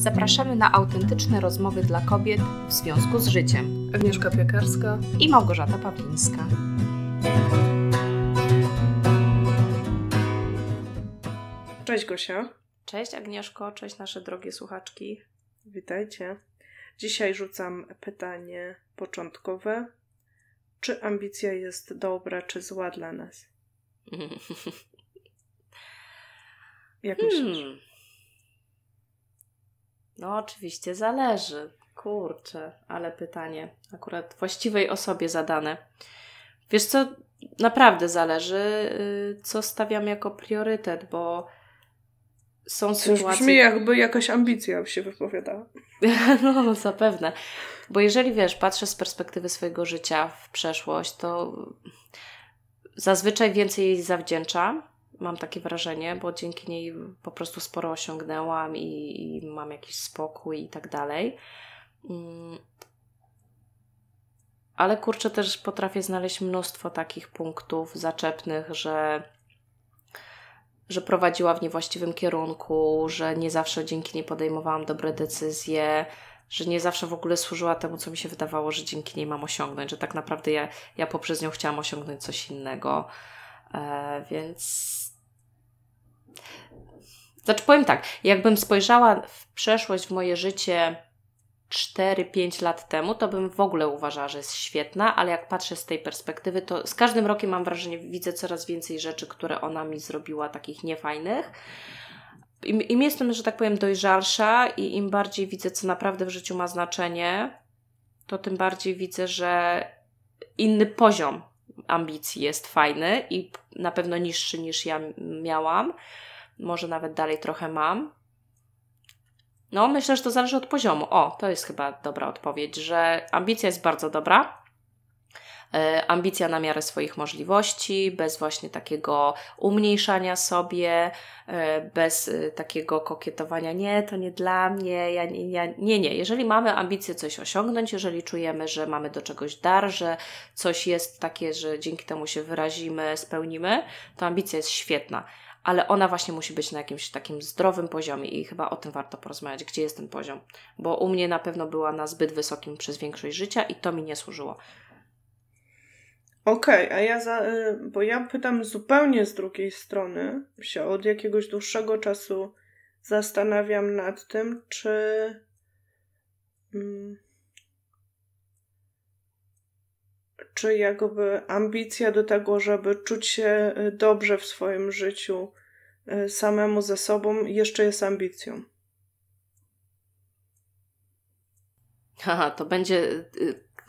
Zapraszamy na autentyczne rozmowy dla kobiet w związku z życiem. Agnieszka Piekarska i Małgorzata Pawlińska. Cześć Gosia. Cześć Agnieszko, cześć nasze drogie słuchaczki. Witajcie. Dzisiaj rzucam pytanie początkowe. Czy ambicja jest dobra, czy zła dla nas? Jak myślisz? Hmm. No oczywiście zależy. Kurczę, ale pytanie akurat właściwej osobie zadane. Wiesz co, naprawdę zależy, y, co stawiam jako priorytet, bo są sytuacje... Brzmi jakby jakaś ambicja się wypowiadała. no, zapewne. Bo jeżeli, wiesz, patrzę z perspektywy swojego życia w przeszłość, to zazwyczaj więcej jej zawdzięczam mam takie wrażenie, bo dzięki niej po prostu sporo osiągnęłam i, i mam jakiś spokój i tak dalej. Mm. Ale kurczę, też potrafię znaleźć mnóstwo takich punktów zaczepnych, że że prowadziła w niewłaściwym kierunku, że nie zawsze dzięki niej podejmowałam dobre decyzje, że nie zawsze w ogóle służyła temu, co mi się wydawało, że dzięki niej mam osiągnąć, że tak naprawdę ja, ja poprzez nią chciałam osiągnąć coś innego. E, więc znaczy powiem tak, jakbym spojrzała w przeszłość, w moje życie 4-5 lat temu, to bym w ogóle uważała, że jest świetna, ale jak patrzę z tej perspektywy, to z każdym rokiem mam wrażenie, widzę coraz więcej rzeczy, które ona mi zrobiła, takich niefajnych. Im, im jestem, że tak powiem, dojrzalsza i im bardziej widzę, co naprawdę w życiu ma znaczenie, to tym bardziej widzę, że inny poziom ambicji jest fajny i na pewno niższy niż ja miałam. Może nawet dalej trochę mam. No, myślę, że to zależy od poziomu. O, to jest chyba dobra odpowiedź, że ambicja jest bardzo dobra, E, ambicja na miarę swoich możliwości, bez właśnie takiego umniejszania sobie, e, bez e, takiego kokietowania, nie, to nie dla mnie, ja, ja, nie, nie. Jeżeli mamy ambicję coś osiągnąć, jeżeli czujemy, że mamy do czegoś dar, że coś jest takie, że dzięki temu się wyrazimy, spełnimy, to ambicja jest świetna ale ona właśnie musi być na jakimś takim zdrowym poziomie i chyba o tym warto porozmawiać, gdzie jest ten poziom, bo u mnie na pewno była na zbyt wysokim przez większość życia i to mi nie służyło. Okej, okay, a ja za, y, bo ja pytam zupełnie z drugiej strony, się od jakiegoś dłuższego czasu zastanawiam nad tym, czy mm, czy jakby ambicja do tego, żeby czuć się y, dobrze w swoim życiu y, samemu ze sobą, jeszcze jest ambicją. Haha, to będzie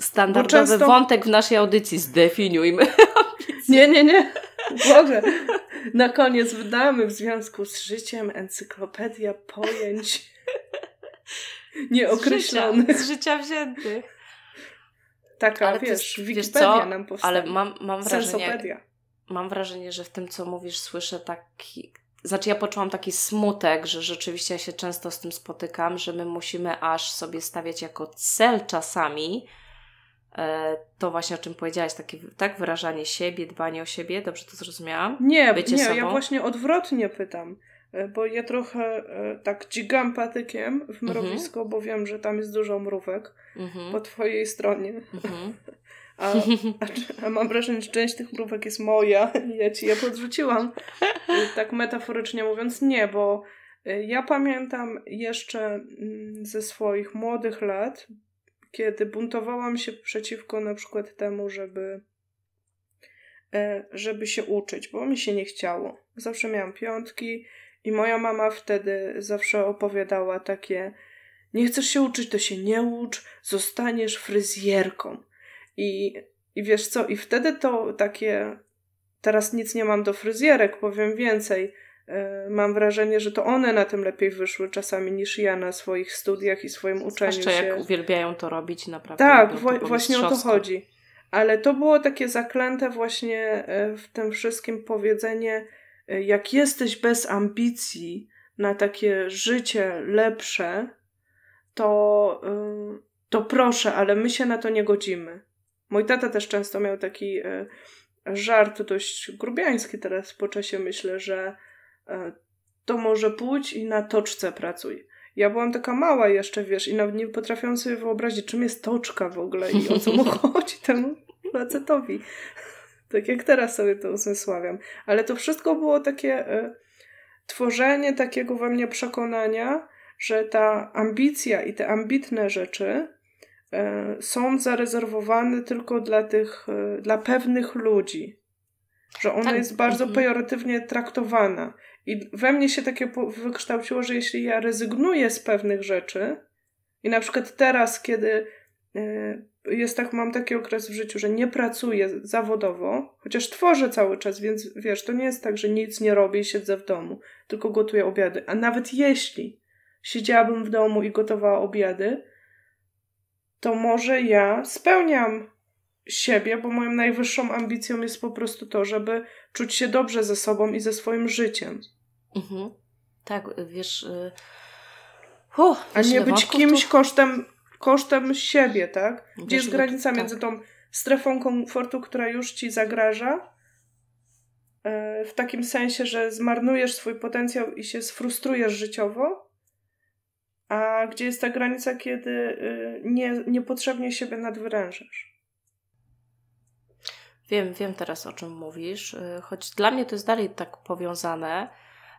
standardowy często... wątek w naszej audycji. Zdefiniujmy. Nie, nie, nie. Boże. Na koniec wydamy w związku z życiem encyklopedia pojęć nieokreślonych. Z życia, z życia wziętych. Taka, Ale wiesz, wiesz Wikipedia co? nam powstała. Ale mam, mam wrażenie, mam wrażenie, że w tym, co mówisz, słyszę taki... Znaczy ja poczułam taki smutek, że rzeczywiście ja się często z tym spotykam, że my musimy aż sobie stawiać jako cel czasami, E, to właśnie o czym powiedziałaś, takie, tak wyrażanie siebie, dbanie o siebie, dobrze to zrozumiałam? Nie, Bycie nie, sobą? ja właśnie odwrotnie pytam, e, bo ja trochę e, tak dźgam patykiem w mhm. mrowisko, mm bo wiem, że tam jest dużo mrówek mhm. po twojej stronie. Mhm. A, a, a, mam wrażenie, że część tych mrówek jest moja i ja ci je podrzuciłam. tak metaforycznie mówiąc, nie, bo ja pamiętam jeszcze mm, ze swoich młodych lat, kiedy buntowałam się przeciwko na przykład temu, żeby e, żeby się uczyć, bo mi się nie chciało. Zawsze miałam piątki i moja mama wtedy zawsze opowiadała takie nie chcesz się uczyć, to się nie ucz, zostaniesz fryzjerką. I, i wiesz co, i wtedy to takie teraz nic nie mam do fryzjerek, powiem więcej – E, mam wrażenie, że to one na tym lepiej wyszły czasami niż ja na swoich studiach i swoim uczeniu Zwłaszcza się. jak uwielbiają to robić, naprawdę. Tak, właśnie o to chodzi. Ale to było takie zaklęte właśnie e, w tym wszystkim powiedzenie, e, jak jesteś bez ambicji na takie życie lepsze, to, to proszę, ale my się na to nie godzimy. Mój tata też często miał taki żart dość grubiański teraz po czasie, myślę, że E, to może pójdź i na toczce pracuj. Ja byłam taka mała jeszcze, wiesz, i nawet nie potrafiłam sobie wyobrazić, czym jest toczka w ogóle i o co mu chodzi temu facetowi. Tak jak teraz sobie to uzmysławiam. Ale to wszystko było takie y, tworzenie takiego we mnie przekonania, że ta ambicja i te ambitne rzeczy y, są zarezerwowane tylko dla tych, y, dla pewnych ludzi. Że ona tak. jest bardzo mhm. pejoratywnie traktowana. I we mnie się takie wykształciło, że jeśli ja rezygnuję z pewnych rzeczy, i na przykład teraz, kiedy e, jest tak, mam taki okres w życiu, że nie pracuję zawodowo, chociaż tworzę cały czas, więc wiesz, to nie jest tak, że nic nie robię i siedzę w domu, tylko gotuję obiady. A nawet jeśli siedziałabym w domu i gotowała obiady, to może ja spełniam siebie, bo moją najwyższą ambicją jest po prostu to, żeby czuć się dobrze ze sobą i ze swoim życiem. Mhm. Tak, wiesz. Huh, y, A nie być kimś to... kosztem, kosztem siebie, tak? Gdzie wiesz, jest granica tak. między tą strefą komfortu, która już ci zagraża, e, w takim sensie, że zmarnujesz swój potencjał i się sfrustrujesz życiowo, a gdzie jest ta granica, kiedy y, nie, niepotrzebnie siebie nadwyrężasz. Wiem, wiem teraz o czym mówisz, y, choć dla mnie to jest dalej tak powiązane,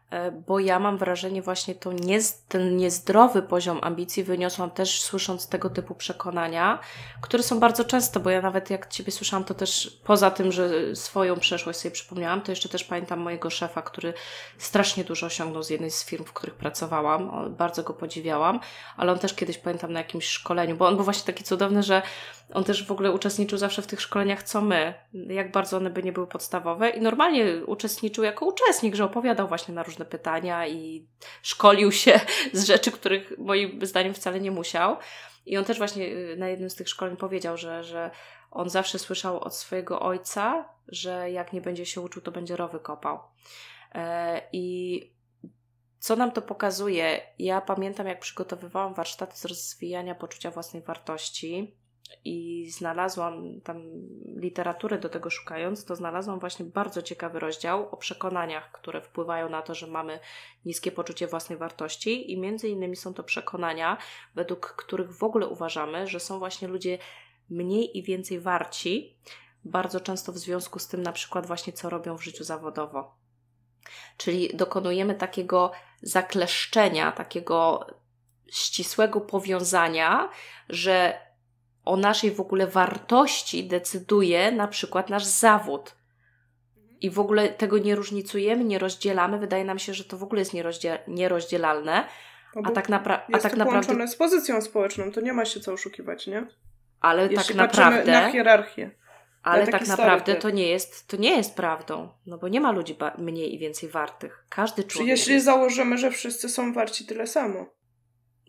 y, bo ja mam wrażenie właśnie to nie, ten niezdrowy poziom ambicji wyniosłam też słysząc tego typu przekonania, które są bardzo często, bo ja nawet jak Ciebie słyszałam, to też poza tym, że swoją przeszłość sobie przypomniałam, to jeszcze też pamiętam mojego szefa, który strasznie dużo osiągnął z jednej z firm, w których pracowałam, bardzo go podziwiałam, ale on też kiedyś pamiętam na jakimś szkoleniu, bo on był właśnie taki cudowny, że on też w ogóle uczestniczył zawsze w tych szkoleniach, co my, jak bardzo one by nie były podstawowe. I normalnie uczestniczył jako uczestnik, że opowiadał właśnie na różne pytania i szkolił się z rzeczy, których moim zdaniem wcale nie musiał. I on też właśnie y, na jednym z tych szkoleń powiedział, że, że on zawsze słyszał od swojego ojca, że jak nie będzie się uczył, to będzie rowy kopał. E, I co nam to pokazuje? Ja pamiętam, jak przygotowywałam warsztaty z rozwijania poczucia własnej wartości i znalazłam tam literaturę do tego szukając, to znalazłam właśnie bardzo ciekawy rozdział o przekonaniach, które wpływają na to, że mamy niskie poczucie własnej wartości i między innymi są to przekonania, według których w ogóle uważamy, że są właśnie ludzie mniej i więcej warci, bardzo często w związku z tym na przykład właśnie co robią w życiu zawodowo. Czyli dokonujemy takiego zakleszczenia, takiego ścisłego powiązania, że o naszej w ogóle wartości decyduje na przykład nasz zawód. I w ogóle tego nie różnicujemy, nie rozdzielamy. Wydaje nam się, że to w ogóle jest nierozdziel nierozdzielalne. a no tak, napra- a tak naprawdę. połączone z pozycją społeczną, to nie ma się co oszukiwać, nie? Ale Jeśli tak naprawdę. na hierarchię. Ale tak naprawdę to nie, jest, to nie jest prawdą, no bo nie ma ludzi mniej i więcej wartych. Każdy człowiek. Jeśli założymy, że wszyscy są warci tyle samo.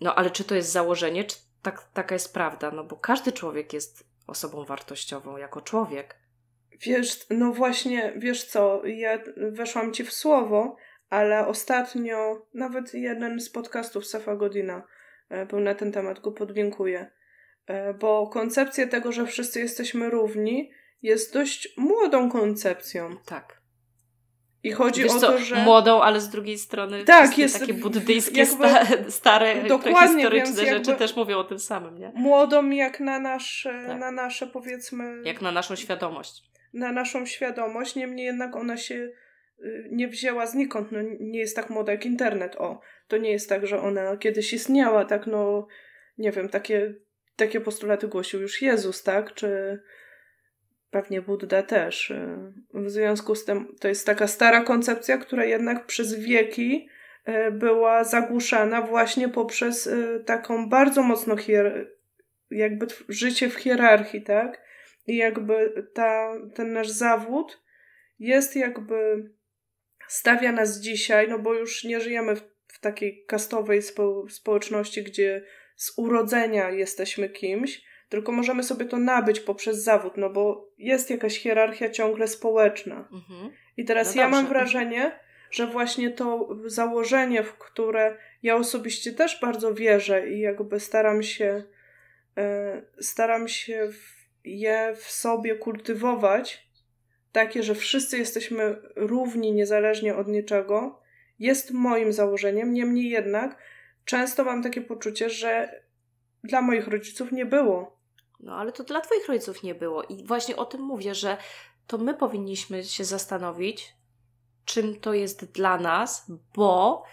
No ale czy to jest założenie, czy tak, taka jest prawda, no bo każdy człowiek jest osobą wartościową jako człowiek. Wiesz, no właśnie, wiesz co, ja weszłam ci w słowo, ale ostatnio nawet jeden z podcastów Safa Godina e, był na ten temat, go podlinkuję. E, bo koncepcja tego, że wszyscy jesteśmy równi, jest dość młodą koncepcją. Tak. I chodzi Wiesz o to, co, że... Młodą, ale z drugiej strony tak, jest, takie buddyjskie, jakby, stare, dokładnie, historyczne rzeczy też mówią o tym samym, nie? Młodą jak na nasze, tak. na nasze powiedzmy... Jak na naszą świadomość. Na naszą świadomość, niemniej jednak ona się y, nie wzięła znikąd, no, nie jest tak młoda jak internet, o. To nie jest tak, że ona kiedyś istniała, tak no, nie wiem, takie, takie postulaty głosił już Jezus, tak? Czy pewnie Budda też. Y, w związku z tym to jest taka stara koncepcja, która jednak przez wieki y, była zagłuszana właśnie poprzez y, taką bardzo mocno hier- jakby życie w hierarchii, tak? I jakby ta, ten nasz zawód jest jakby stawia nas dzisiaj, no bo już nie żyjemy w, w takiej kastowej spo- społeczności, gdzie z urodzenia jesteśmy kimś, tylko możemy sobie to nabyć poprzez zawód, no bo jest jakaś hierarchia ciągle społeczna. Mhm. I teraz no ja mam wrażenie, że właśnie to założenie, w które ja osobiście też bardzo wierzę i jakby staram się, e, staram się je w sobie kultywować, takie, że wszyscy jesteśmy równi niezależnie od niczego, jest moim założeniem. Niemniej jednak często mam takie poczucie, że dla moich rodziców nie było. No ale to dla Twoich rodziców nie było. I właśnie o tym mówię, że to my powinniśmy się zastanowić, czym to jest dla nas, bo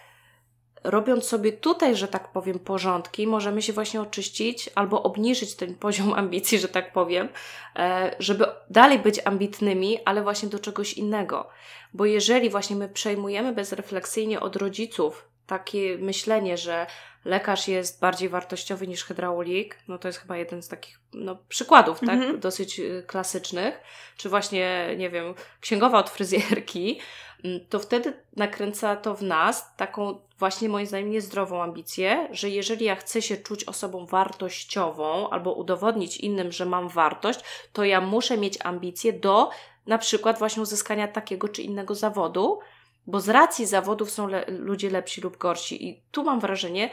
robiąc sobie tutaj, że tak powiem, porządki, możemy się właśnie oczyścić albo obniżyć ten poziom ambicji, że tak powiem, e, żeby dalej być ambitnymi, ale właśnie do czegoś innego. Bo jeżeli właśnie my przejmujemy bezrefleksyjnie od rodziców takie myślenie, że lekarz jest bardziej wartościowy niż hydraulik, no to jest chyba jeden z takich no, przykładów, tak, mhm. dosyć y, klasycznych, czy właśnie, nie wiem, księgowa od fryzjerki, mm, to wtedy nakręca to w nas taką właśnie moim zdaniem niezdrową ambicję, że jeżeli ja chcę się czuć osobą wartościową albo udowodnić innym, że mam wartość, to ja muszę mieć ambicje do na przykład właśnie uzyskania takiego czy innego zawodu, bo z racji zawodów są le ludzie lepsi lub gorsi. I tu mam wrażenie,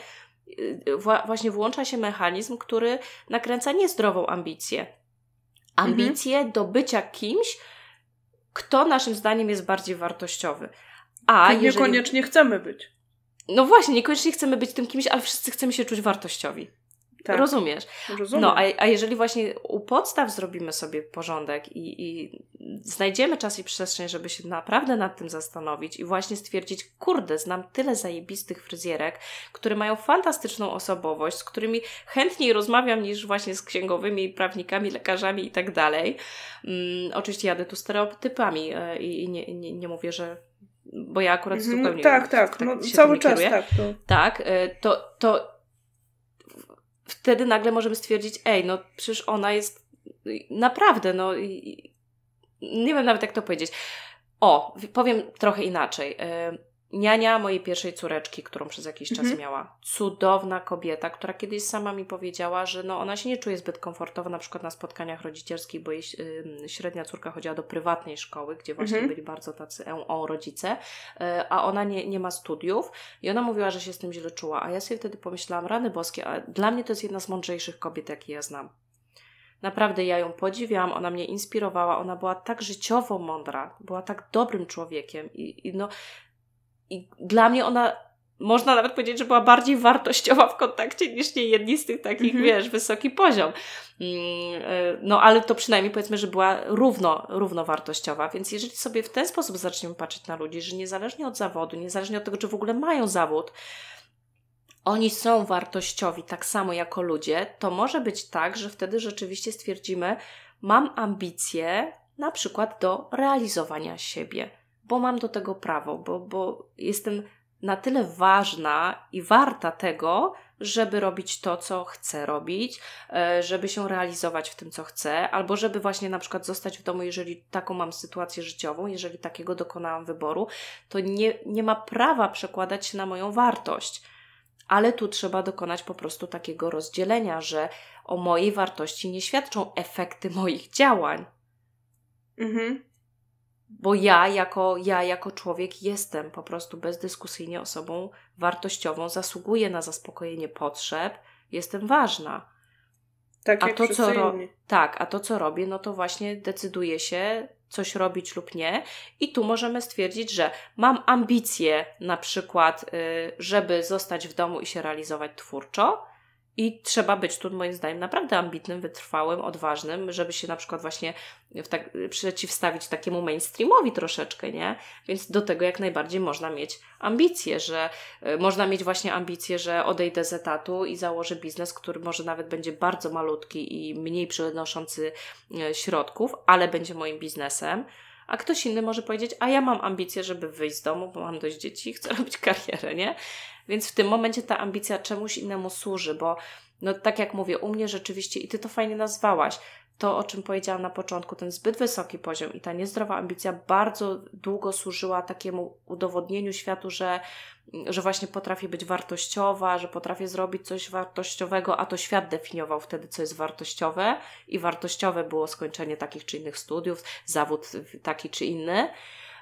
y, właśnie włącza się mechanizm, który nakręca niezdrową ambicję. Ambicję mhm. do bycia kimś, kto naszym zdaniem jest bardziej wartościowy. A tak jeżeli... niekoniecznie chcemy być. No właśnie, niekoniecznie chcemy być tym kimś, ale wszyscy chcemy się czuć wartościowi. Tak. Rozumiesz. Rozumiem. No, a, a jeżeli właśnie u podstaw zrobimy sobie porządek i, i znajdziemy czas i przestrzeń, żeby się naprawdę nad tym zastanowić i właśnie stwierdzić, kurde, znam tyle zajebistych fryzjerek, które mają fantastyczną osobowość, z którymi chętniej rozmawiam niż właśnie z księgowymi, prawnikami, lekarzami i tak dalej. Mm, oczywiście jadę tu stereotypami e, i nie, nie, nie mówię, że bo ja akurat mm, zupełnie tak, tak, tak no, cały czas kieruję. tak. To. No. Tak, e, to, to wtedy nagle możemy stwierdzić, ej, no przecież ona jest naprawdę, no i, nie wiem nawet jak to powiedzieć. O, powiem trochę inaczej. Yy, niania mojej pierwszej córeczki, którą przez jakiś czas mhm. miała. Cudowna kobieta, która kiedyś sama mi powiedziała, że no ona się nie czuje zbyt komfortowo na przykład na spotkaniach rodzicielskich, bo jej y, średnia córka chodziła do prywatnej szkoły, gdzie właśnie mhm. byli bardzo tacy o rodzice, y, a ona nie, nie ma studiów i ona mówiła, że się z tym źle czuła, a ja sobie wtedy pomyślałam, rany boskie, a dla mnie to jest jedna z mądrzejszych kobiet, jakie ja znam. Naprawdę ja ją podziwiam, ona mnie inspirowała, ona była tak życiowo mądra, była tak dobrym człowiekiem i, i no i dla mnie ona, można nawet powiedzieć, że była bardziej wartościowa w kontakcie niż nie jedni z tych takich, mm -hmm. wiesz, wysoki poziom. Mm, e, no ale to przynajmniej powiedzmy, że była równo, równowartościowa, więc jeżeli sobie w ten sposób zaczniemy patrzeć na ludzi, że niezależnie od zawodu, niezależnie od tego, czy w ogóle mają zawód, oni są wartościowi tak samo jako ludzie, to może być tak, że wtedy rzeczywiście stwierdzimy, mam ambicje na przykład do realizowania siebie bo mam do tego prawo, bo, bo jestem na tyle ważna i warta tego, żeby robić to, co chcę robić, e, żeby się realizować w tym, co chcę, albo żeby właśnie na przykład zostać w domu, jeżeli taką mam sytuację życiową, jeżeli takiego dokonałam wyboru, to nie, nie ma prawa przekładać się na moją wartość. Ale tu trzeba dokonać po prostu takiego rozdzielenia, że o mojej wartości nie świadczą efekty moich działań. Mhm. Bo ja jako, ja jako człowiek jestem po prostu bezdyskusyjnie osobą wartościową, zasługuję na zaspokojenie potrzeb, jestem ważna. Tak, a to, co ro- tak, a to co robię, no to właśnie decyduje się coś robić lub nie. I tu możemy stwierdzić, że mam ambicje, na przykład, y, żeby zostać w domu i się realizować twórczo, i trzeba być tu, moim zdaniem, naprawdę ambitnym, wytrwałym, odważnym, żeby się na przykład właśnie w tak, przeciwstawić takiemu mainstreamowi troszeczkę, nie? Więc do tego jak najbardziej można mieć ambicje, że y, można mieć właśnie ambicje, że odejdę z etatu i założę biznes, który może nawet będzie bardzo malutki i mniej przynoszący y, środków, ale będzie moim biznesem a ktoś inny może powiedzieć, a ja mam ambicje, żeby wyjść z domu, bo mam dość dzieci, i chcę robić karierę, nie? Więc w tym momencie ta ambicja czemuś innemu służy, bo no tak jak mówię, u mnie rzeczywiście, i ty to fajnie nazwałaś, to, o czym powiedziałam na początku, ten zbyt wysoki poziom i ta niezdrowa ambicja bardzo długo służyła takiemu udowodnieniu światu, że, że właśnie potrafię być wartościowa, że potrafię zrobić coś wartościowego, a to świat definiował wtedy, co jest wartościowe i wartościowe było skończenie takich czy innych studiów, zawód taki czy inny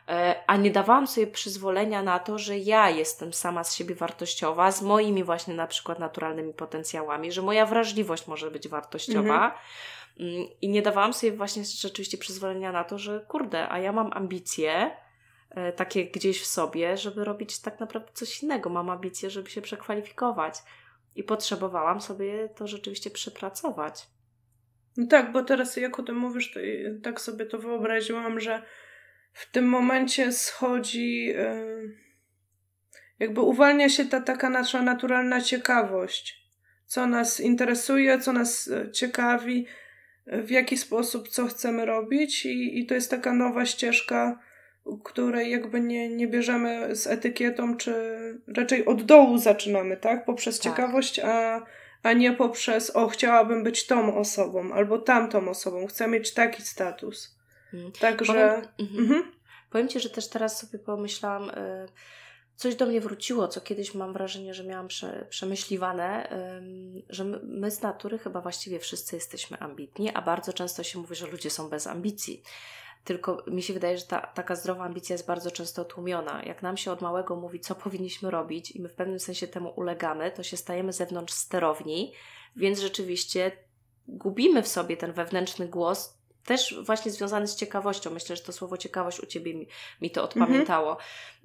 e, a nie dawałam sobie przyzwolenia na to, że ja jestem sama z siebie wartościowa, z moimi właśnie na przykład naturalnymi potencjałami, że moja wrażliwość może być wartościowa, mhm. Mm, I nie dawałam sobie właśnie rzeczywiście przyzwolenia na to, że kurde, a ja mam ambicje e, takie gdzieś w sobie, żeby robić tak naprawdę coś innego. Mam ambicje, żeby się przekwalifikować. I potrzebowałam sobie to rzeczywiście przepracować. No tak, bo teraz jak o tym mówisz, to tak sobie to wyobraziłam, że w tym momencie schodzi, jakby uwalnia się ta taka nasza naturalna ciekawość, co nas interesuje, co nas e, ciekawi, w jaki sposób, co chcemy robić, i, i to jest taka nowa ścieżka, której jakby nie, nie bierzemy z etykietą, czy raczej od dołu zaczynamy, tak? Poprzez tak. ciekawość, a, a nie poprzez o, chciałabym być tą osobą albo tamtą osobą, chcę mieć taki status. Mhm. Także. Powiem, mhm. Mhm. powiem, Ci, że też teraz sobie pomyślałam. Y, coś do mnie wróciło, co kiedyś mam wrażenie, że miałam prze, przemyśliwane, że my, my z natury chyba właściwie wszyscy jesteśmy ambitni, a bardzo często się mówi, że ludzie są bez ambicji. Tylko mi się wydaje, że ta, taka zdrowa ambicja jest bardzo często tłumiona. Jak nam się od małego mówi, co powinniśmy robić, i my w pewnym sensie temu ulegamy, to się stajemy zewnątrz sterowni, więc rzeczywiście gubimy w sobie ten wewnętrzny głos, też właśnie związany z ciekawością. Myślę, że to słowo ciekawość u Ciebie mi, mi to mhm. odpamiętało,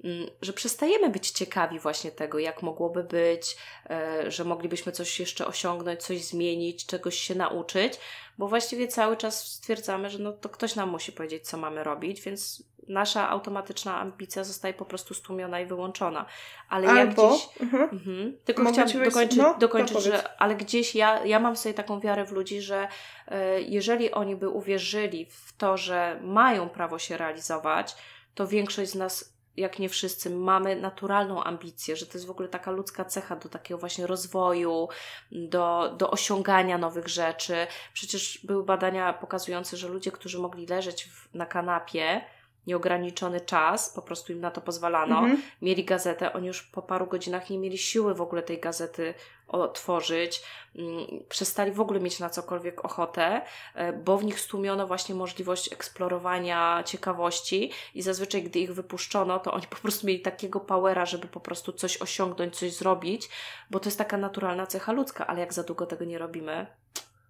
mhm. że przestajemy być ciekawi właśnie tego, jak mogłoby być, e, że moglibyśmy coś jeszcze osiągnąć, coś zmienić, czegoś się nauczyć, bo właściwie cały czas stwierdzamy, że no to ktoś nam musi powiedzieć, co mamy robić, więc nasza automatyczna ambicja zostaje po prostu stłumiona i wyłączona. Ale Albo, ja gdzieś. Mhm, mhm. tylko chciałam dokończyć, no, dokończyć że, ale gdzieś ja, ja mam sobie taką wiarę w ludzi, że e, jeżeli oni by uwierzyli w to, że mają prawo się realizować, to większość z nas jak nie wszyscy, mamy naturalną ambicję, że to jest w ogóle taka ludzka cecha do takiego właśnie rozwoju, do, do osiągania nowych rzeczy. Przecież były badania pokazujące, że ludzie, którzy mogli leżeć w, na kanapie, nieograniczony czas, po prostu im na to pozwalano. Mhm. Mieli gazetę, oni już po paru godzinach nie mieli siły w ogóle tej gazety otworzyć, mm, przestali w ogóle mieć na cokolwiek ochotę, e, bo w nich stłumiono właśnie możliwość eksplorowania ciekawości i zazwyczaj, gdy ich wypuszczono, to oni po prostu mieli takiego powera, żeby po prostu coś osiągnąć, coś zrobić, bo to jest taka naturalna cecha ludzka, ale jak za długo tego nie robimy,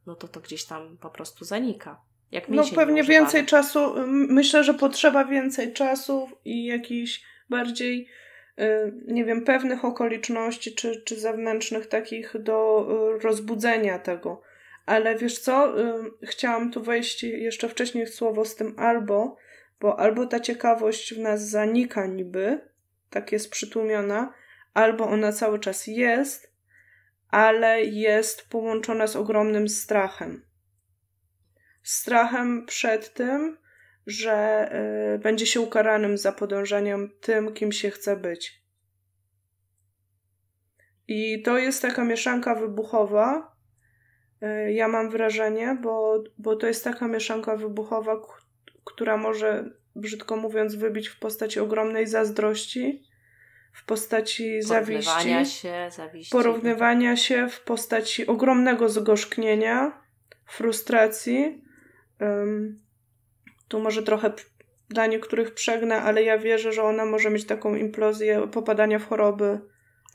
no to to gdzieś tam po prostu zanika. Jak no mi no pewnie więcej czasu, myślę, że potrzeba więcej czasu i jakichś bardziej, y, nie wiem, pewnych okoliczności czy, czy zewnętrznych takich do y, rozbudzenia tego. Ale wiesz co, y, chciałam tu wejść jeszcze wcześniej w słowo z tym albo, bo albo ta ciekawość w nas zanika niby, tak jest przytłumiona, albo ona cały czas jest, ale jest połączona z ogromnym strachem strachem przed tym, że y, będzie się ukaranym za podążaniem tym, kim się chce być. I to jest taka mieszanka wybuchowa. Y, ja mam wrażenie, bo, bo to jest taka mieszanka wybuchowa, która może, brzydko mówiąc, wybić w postaci ogromnej zazdrości, w postaci zawiści, się, zawiści, porównywania się, w postaci ogromnego zgorzknienia, frustracji tu może trochę dla niektórych przegnę, ale ja wierzę, że ona może mieć taką implozję popadania w choroby.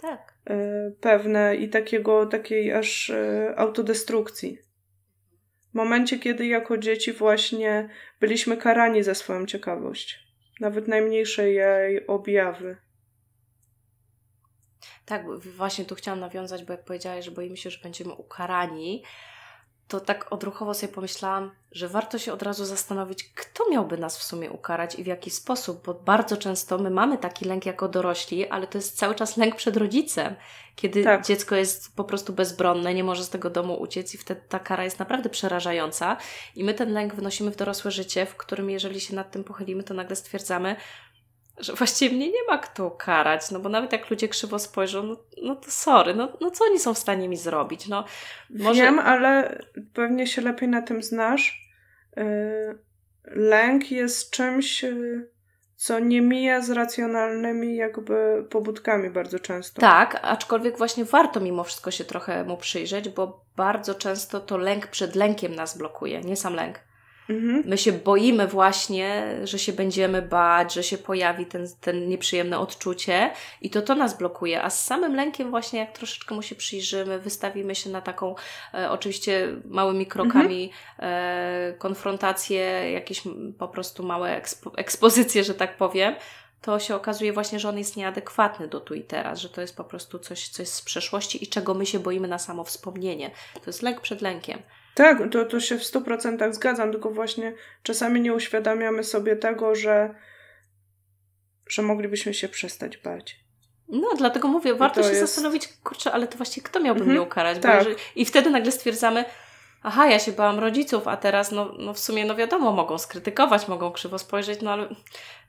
Tak. E, pewne i takiego, takiej aż e, autodestrukcji. W momencie, kiedy jako dzieci właśnie byliśmy karani za swoją ciekawość. Nawet najmniejsze jej objawy. Tak, właśnie tu chciałam nawiązać, bo jak powiedziałaś, że boimy się, że będziemy ukarani, to tak odruchowo sobie pomyślałam, że warto się od razu zastanowić, kto miałby nas w sumie ukarać i w jaki sposób, bo bardzo często my mamy taki lęk jako dorośli, ale to jest cały czas lęk przed rodzicem, kiedy tak. dziecko jest po prostu bezbronne, nie może z tego domu uciec i wtedy ta kara jest naprawdę przerażająca i my ten lęk wnosimy w dorosłe życie, w którym jeżeli się nad tym pochylimy, to nagle stwierdzamy, że właściwie mnie nie ma kto karać, no bo nawet jak ludzie krzywo spojrzą, no, no to sorry, no, no co oni są w stanie mi zrobić? No, może... Wiem, ale pewnie się lepiej na tym znasz. Y, lęk jest czymś, y, co nie mija z racjonalnymi jakby pobudkami bardzo często. Tak, aczkolwiek właśnie warto mimo wszystko się trochę mu przyjrzeć, bo bardzo często to lęk przed lękiem nas blokuje, nie sam lęk. Mhm. My się boimy właśnie, że się będziemy bać, że się pojawi ten, ten nieprzyjemne odczucie i to to nas blokuje. A z samym lękiem właśnie, jak troszeczkę mu się przyjrzymy, wystawimy się na taką e, oczywiście małymi krokami e, konfrontację, jakieś po prostu małe ekspo ekspozycje, że tak powiem, to się okazuje właśnie, że on jest nieadekwatny do tu i teraz, że to jest po prostu coś, coś z przeszłości i czego my się boimy na samo wspomnienie. To jest lęk przed lękiem. Tak, to, to się w 100% zgadzam, tylko właśnie czasami nie uświadamiamy sobie tego, że, że moglibyśmy się przestać bać. No, dlatego mówię, warto się jest... zastanowić, kurczę, ale to właśnie kto miałby mhm. mnie ukarać? Tak. Bo jeżeli... I wtedy nagle stwierdzamy, aha, ja się bałam rodziców, a teraz, no, no w sumie, no wiadomo, mogą skrytykować, mogą krzywo spojrzeć, no ale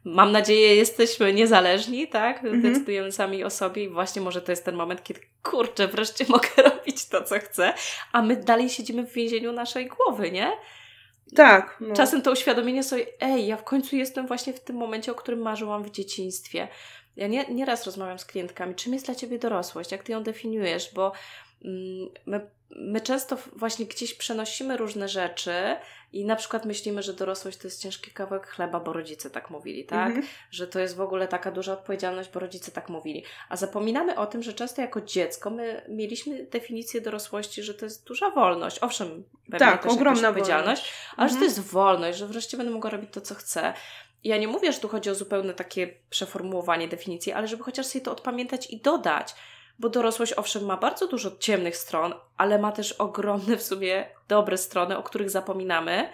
mam nadzieję, jesteśmy niezależni, tak? Mhm. Decydujemy sami o sobie i właśnie może to jest ten moment, kiedy kurczę, wreszcie mogę robić to, co chcę, a my dalej siedzimy w więzieniu naszej głowy, nie? Tak. No. Czasem to uświadomienie sobie, ej, ja w końcu jestem właśnie w tym momencie, o którym marzyłam w dzieciństwie. Ja nie, nieraz rozmawiam z klientkami, czym jest dla Ciebie dorosłość, jak Ty ją definiujesz, bo Mm, my, my często właśnie gdzieś przenosimy różne rzeczy i na przykład myślimy, że dorosłość to jest ciężki kawałek chleba, bo rodzice tak mówili, tak? Mhm. Że to jest w ogóle taka duża odpowiedzialność, bo rodzice tak mówili. A zapominamy o tym, że często jako dziecko my mieliśmy definicję dorosłości, że to jest duża wolność. Owszem, pewnie tak, też ogromna odpowiedzialność, wolność. ale mhm. że to mhm. jest wolność, że wreszcie będę mogła robić to, co chcę. Ja nie mówię, że tu chodzi o zupełne takie przeformułowanie definicji, ale żeby chociaż sobie to odpamiętać i dodać, bo dorosłość owszem ma bardzo dużo ciemnych stron, ale ma też ogromne w sumie dobre strony, o których zapominamy,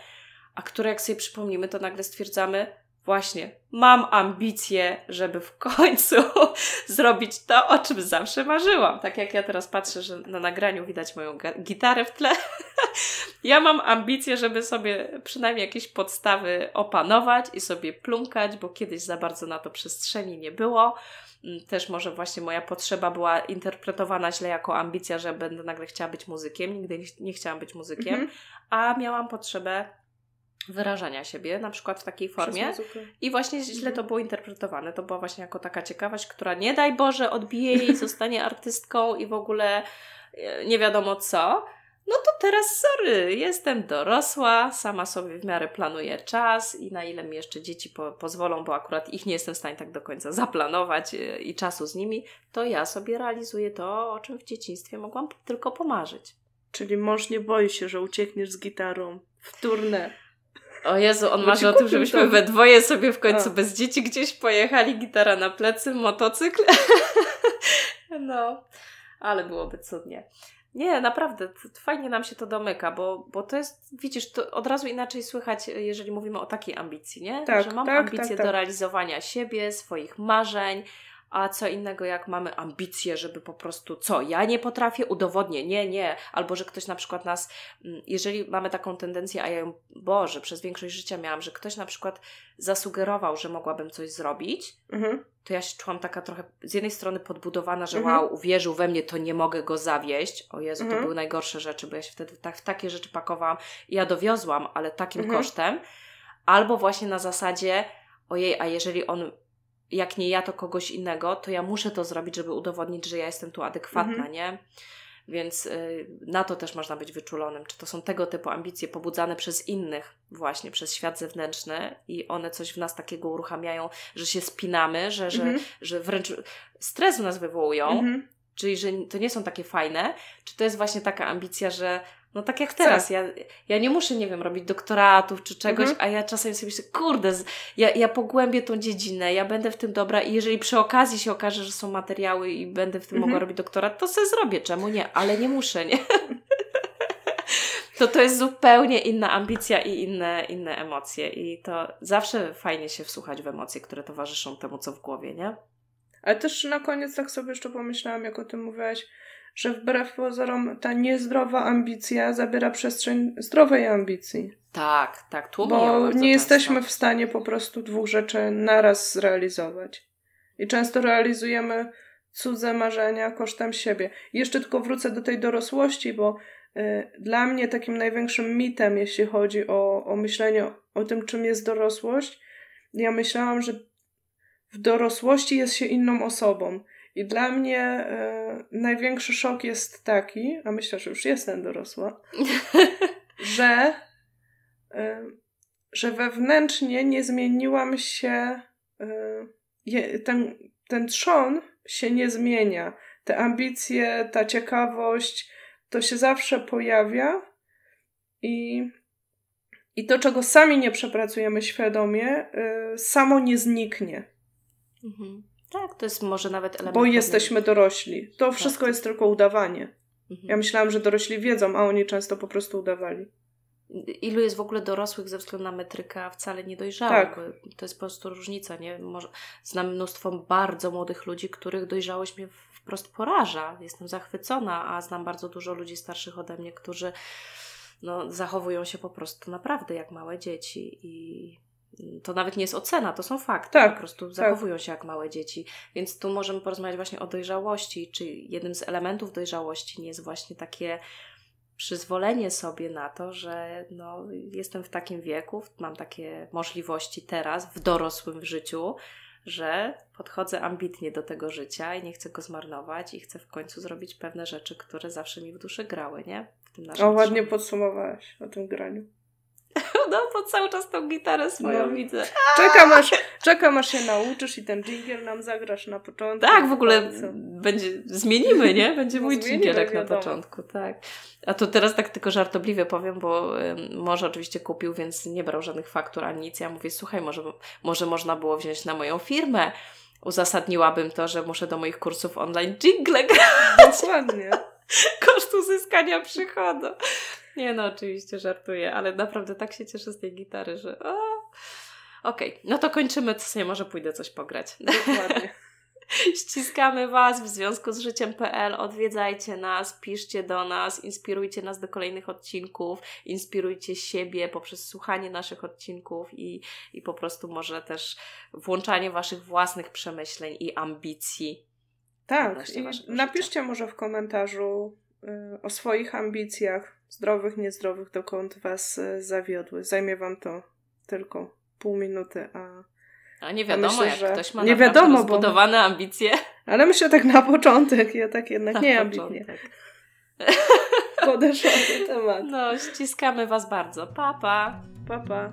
a które jak sobie przypomnimy, to nagle stwierdzamy, właśnie mam ambicje, żeby w końcu zrobić to, o czym zawsze marzyłam. Tak jak ja teraz patrzę, że na nagraniu widać moją gitarę w tle. ja mam ambicje, żeby sobie przynajmniej jakieś podstawy opanować i sobie plumkać, bo kiedyś za bardzo na to przestrzeni nie było. Mm, też może właśnie moja potrzeba była interpretowana źle jako ambicja, że będę nagle chciała być muzykiem. Nigdy nie chciałam być muzykiem, mm -hmm. a miałam potrzebę wyrażania siebie, na przykład w takiej formie. I właśnie źle mhm. to było interpretowane. To była właśnie jako taka ciekawość, która nie daj Boże odbije jej, zostanie artystką i w ogóle e, nie wiadomo co. No to teraz sorry, jestem dorosła, sama sobie w miarę planuję czas i na ile mi jeszcze dzieci po pozwolą, bo akurat ich nie jestem w stanie tak do końca zaplanować e, i czasu z nimi, to ja sobie realizuję to, o czym w dzieciństwie mogłam tylko pomarzyć. Czyli mąż nie boi się, że uciekniesz z gitarą w turnę. O Jezu, on marzy o tym, żebyśmy to. we dwoje sobie w końcu A. bez dzieci gdzieś pojechali, gitara na plecy, motocykl. no, ale byłoby cudnie. Nie, naprawdę, fajnie nam się to domyka, bo, bo to jest, widzisz, to od razu inaczej słychać, jeżeli mówimy o takiej ambicji, nie? Tak, Że mam tak, tak ambicje tak, tak. do realizowania siebie, swoich marzeń, a co innego jak mamy ambicje, żeby po prostu co, ja nie potrafię, udowodnię, nie, nie, albo że ktoś na przykład nas, mm, jeżeli mamy taką tendencję, a ja ją, Boże, przez większość życia miałam, że ktoś na przykład zasugerował, że mogłabym coś zrobić, mhm. to ja się czułam taka trochę z jednej strony podbudowana, że mhm. wow, uwierzył we mnie, to nie mogę go zawieść, o Jezu, mhm. to były najgorsze rzeczy, bo ja się wtedy tak, w takie rzeczy pakowałam, ja dowiozłam, ale takim mhm. kosztem, albo właśnie na zasadzie, ojej, a jeżeli on jak nie ja, to kogoś innego, to ja muszę to zrobić, żeby udowodnić, że ja jestem tu adekwatna, mhm. nie? Więc y, na to też można być wyczulonym. Czy to są tego typu ambicje pobudzane przez innych, właśnie przez świat zewnętrzny, i one coś w nas takiego uruchamiają, że się spinamy, że, że, mhm. że wręcz stres w nas wywołują, mhm. czyli że to nie są takie fajne. Czy to jest właśnie taka ambicja, że no tak jak teraz, ja, ja nie muszę, nie wiem, robić doktoratów czy czegoś, mhm. a ja czasem sobie myślę, kurde, ja, ja pogłębię tą dziedzinę, ja będę w tym dobra i jeżeli przy okazji się okaże, że są materiały i będę w tym mhm. mogła robić doktorat, to sobie zrobię, czemu nie, ale nie muszę, nie? to to jest zupełnie inna ambicja i inne, inne emocje i to zawsze fajnie się wsłuchać w emocje, które towarzyszą temu, co w głowie, nie? Ale też na koniec tak sobie jeszcze pomyślałam, jak o tym mówiłaś, że wbrew pozorom ta niezdrowa ambicja zabiera przestrzeń zdrowej ambicji. Tak, tak, tłumi Bo nie jesteśmy w stanie po prostu dwóch rzeczy naraz zrealizować. I często realizujemy cudze marzenia kosztem siebie. I jeszcze tylko wrócę do tej dorosłości, bo y, dla mnie takim największym mitem, jeśli chodzi o, o myślenie o tym, czym jest dorosłość, ja myślałam, że w dorosłości jest się inną osobą i dla mnie e, największy szok jest taki, a myślę, że już jestem dorosła, że, e, że wewnętrznie nie zmieniłam się. E, ten, ten trzon się nie zmienia. Te ambicje, ta ciekawość, to się zawsze pojawia i, i to, czego sami nie przepracujemy świadomie, e, samo nie zniknie. Mhm. Tak, to jest może nawet element. Bo jesteśmy dorośli. To tak, wszystko tak. jest tylko udawanie. Mhm. Ja myślałam, że dorośli wiedzą, a oni często po prostu udawali. Ilu jest w ogóle dorosłych ze względu na a wcale niedojrzałych? Tak. To jest po prostu różnica, nie? Może, znam mnóstwo bardzo młodych ludzi, których dojrzałość mnie wprost poraża. Jestem zachwycona, a znam bardzo dużo ludzi starszych ode mnie, którzy no, zachowują się po prostu naprawdę jak małe dzieci i to nawet nie jest ocena, to są fakty. Tak, po prostu tak. zachowują się jak małe dzieci. Więc tu możemy porozmawiać właśnie o dojrzałości, czy jednym z elementów dojrzałości nie jest właśnie takie przyzwolenie sobie na to, że no, jestem w takim wieku, mam takie możliwości teraz w dorosłym życiu, że podchodzę ambitnie do tego życia i nie chcę go zmarnować i chcę w końcu zrobić pewne rzeczy, które zawsze mi w duszy grały, nie? W tym o, ładnie podsumowałaś o tym graniu prawda? Bo cały czas tą gitarę swoją no. widzę. Czekam aż, czekam aż się nauczysz i ten jingle nam zagrasz na początku. Tak, w ogóle no, będzie, zmienimy, nie? Będzie no, mój jingle na początku, tak. A to teraz tak tylko żartobliwie powiem, bo może oczywiście kupił, więc nie brał żadnych faktur ani nic. Ja mówię, słuchaj, może, może można było wziąć na moją firmę uzasadniłabym to, że muszę do moich kursów online jingle grać. Dokładnie. Koszt uzyskania przychodu. Nie no, oczywiście żartuję, ale naprawdę tak się cieszę z tej gitary, że o... Okej, okay, no to kończymy, co nie może pójdę coś pograć. Dokładnie. Ściskamy Was w związku z życiem.pl. Odwiedzajcie nas, piszcie do nas, inspirujcie nas do kolejnych odcinków, inspirujcie siebie poprzez słuchanie naszych odcinków i, i po prostu może też włączanie Waszych własnych przemyśleń i ambicji. Tak, i napiszcie życia. może w komentarzu y, o swoich ambicjach zdrowych, niezdrowych, dokąd was e, zawiodły. Zajmie wam to tylko pół minuty, a a nie wiadomo, myślę, jak że... ktoś ma nie wiadomo, rozbudowane bo... ambicje. Ale myślę tak na początek, ja tak jednak na nie ambitnie. Podeszłam do tematu. No, ściskamy Was bardzo. Papa, papa. pa.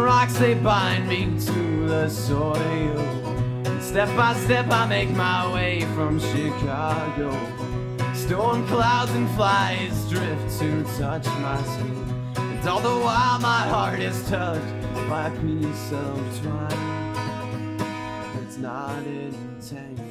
rocks, they bind me to the soil. And step by step, I make my way from Chicago. Storm clouds and flies drift to touch my skin. And all the while, my heart is touched by a piece of twine. It's not intangible.